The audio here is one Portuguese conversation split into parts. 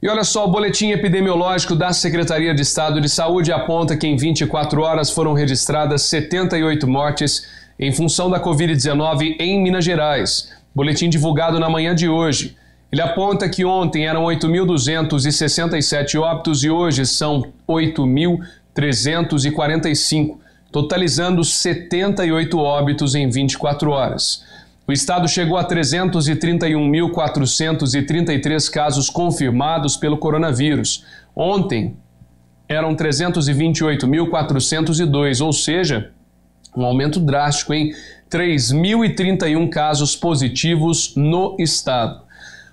E olha só, o boletim epidemiológico da Secretaria de Estado de Saúde aponta que em 24 horas foram registradas 78 mortes em função da Covid-19 em Minas Gerais. Boletim divulgado na manhã de hoje. Ele aponta que ontem eram 8.267 óbitos e hoje são 8.345, totalizando 78 óbitos em 24 horas. O estado chegou a 331.433 casos confirmados pelo coronavírus. Ontem eram 328.402, ou seja, um aumento drástico em 3.031 casos positivos no estado.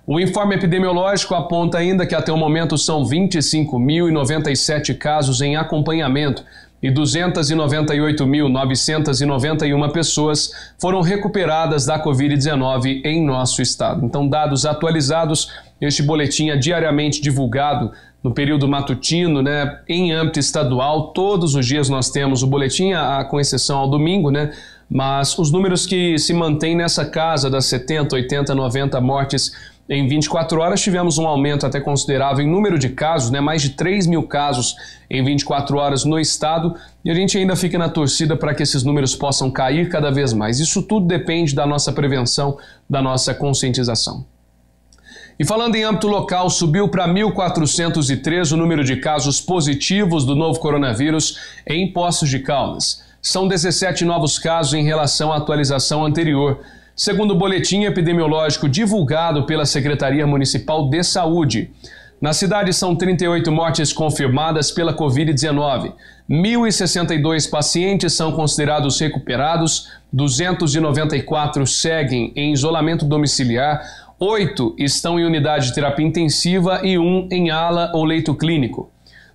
O informe epidemiológico aponta ainda que até o momento são 25.097 casos em acompanhamento, e 298.991 pessoas foram recuperadas da Covid-19 em nosso estado. Então, dados atualizados, este boletim é diariamente divulgado no período matutino, né, em âmbito estadual. Todos os dias nós temos o boletim, a, com exceção ao domingo, né? Mas os números que se mantêm nessa casa das 70, 80, 90 mortes em 24 horas tivemos um aumento até considerável em número de casos, né? mais de 3 mil casos em 24 horas no estado, e a gente ainda fica na torcida para que esses números possam cair cada vez mais. Isso tudo depende da nossa prevenção, da nossa conscientização. E falando em âmbito local, subiu para 1.403 o número de casos positivos do novo coronavírus em Poços de Caldas. São 17 novos casos em relação à atualização anterior segundo o boletim epidemiológico divulgado pela Secretaria Municipal de Saúde. Na cidade são 38 mortes confirmadas pela Covid-19. 1.062 pacientes são considerados recuperados, 294 seguem em isolamento domiciliar, 8 estão em unidade de terapia intensiva e 1 em ala ou leito clínico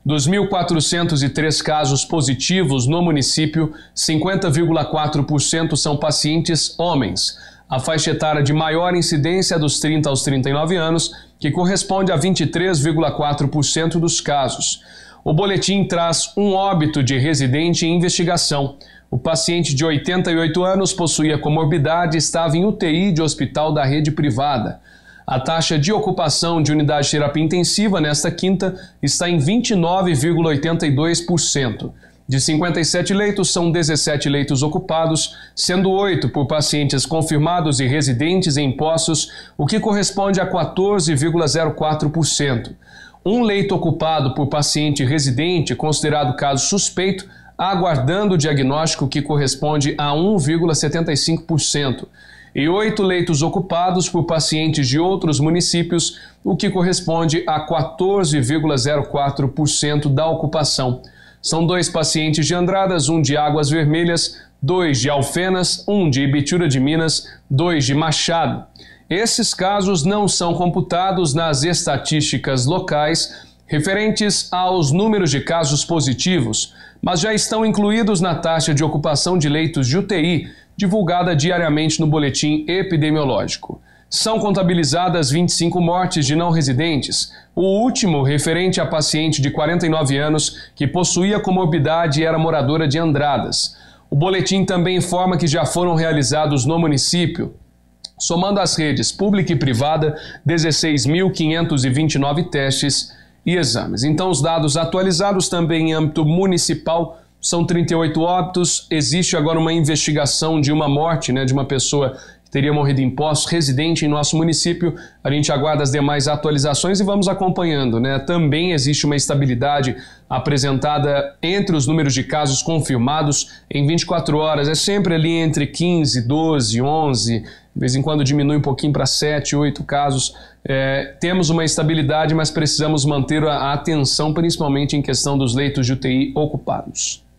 dos 1.403 casos positivos no município, 50,4% são pacientes homens. A faixa etária de maior incidência é dos 30 aos 39 anos, que corresponde a 23,4% dos casos. O boletim traz um óbito de residente em investigação. O paciente de 88 anos possuía comorbidade e estava em UTI de hospital da rede privada. A taxa de ocupação de unidade de terapia intensiva nesta quinta está em 29,82%. De 57 leitos, são 17 leitos ocupados, sendo 8 por pacientes confirmados e residentes em poços, o que corresponde a 14,04%. Um leito ocupado por paciente residente, considerado caso suspeito, aguardando o diagnóstico que corresponde a 1,75%, e oito leitos ocupados por pacientes de outros municípios, o que corresponde a 14,04% da ocupação. São dois pacientes de Andradas, um de Águas Vermelhas, dois de Alfenas, um de Ibitura de Minas, dois de Machado. Esses casos não são computados nas estatísticas locais referentes aos números de casos positivos, mas já estão incluídos na taxa de ocupação de leitos de UTI, divulgada diariamente no boletim epidemiológico. São contabilizadas 25 mortes de não residentes, o último referente a paciente de 49 anos que possuía comorbidade e era moradora de Andradas. O boletim também informa que já foram realizados no município somando as redes pública e privada, 16.529 testes e exames. Então, os dados atualizados também em âmbito municipal são 38 óbitos. Existe agora uma investigação de uma morte, né, de uma pessoa que teria morrido em posse residente em nosso município. A gente aguarda as demais atualizações e vamos acompanhando, né? Também existe uma estabilidade apresentada entre os números de casos confirmados em 24 horas. É sempre ali entre 15, 12, 11 de vez em quando diminui um pouquinho para 7, 8 casos. É, temos uma estabilidade, mas precisamos manter a atenção, principalmente em questão dos leitos de UTI ocupados.